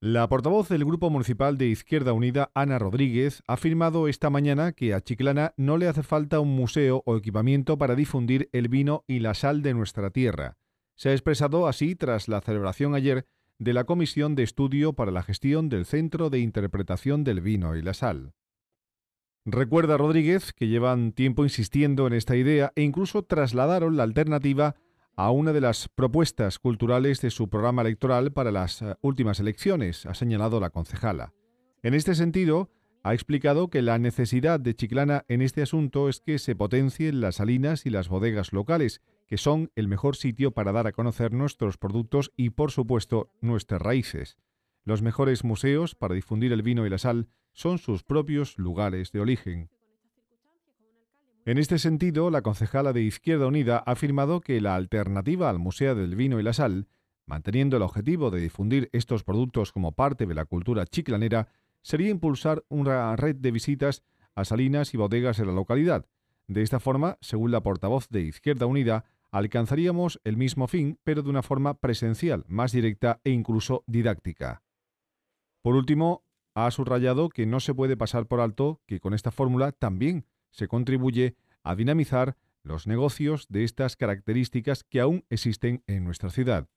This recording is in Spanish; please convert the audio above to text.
La portavoz del Grupo Municipal de Izquierda Unida, Ana Rodríguez, ha afirmado esta mañana que a Chiclana no le hace falta un museo o equipamiento para difundir el vino y la sal de nuestra tierra. Se ha expresado así tras la celebración ayer de la Comisión de Estudio para la Gestión del Centro de Interpretación del Vino y la Sal. Recuerda Rodríguez que llevan tiempo insistiendo en esta idea e incluso trasladaron la alternativa a una de las propuestas culturales de su programa electoral para las eh, últimas elecciones, ha señalado la concejala. En este sentido, ha explicado que la necesidad de Chiclana en este asunto es que se potencien las salinas y las bodegas locales, que son el mejor sitio para dar a conocer nuestros productos y, por supuesto, nuestras raíces. Los mejores museos para difundir el vino y la sal son sus propios lugares de origen. En este sentido, la concejala de Izquierda Unida ha afirmado que la alternativa al Museo del Vino y la Sal, manteniendo el objetivo de difundir estos productos como parte de la cultura chiclanera, sería impulsar una red de visitas a salinas y bodegas en la localidad. De esta forma, según la portavoz de Izquierda Unida, alcanzaríamos el mismo fin, pero de una forma presencial, más directa e incluso didáctica. Por último, ha subrayado que no se puede pasar por alto que con esta fórmula también se contribuye a dinamizar los negocios de estas características que aún existen en nuestra ciudad.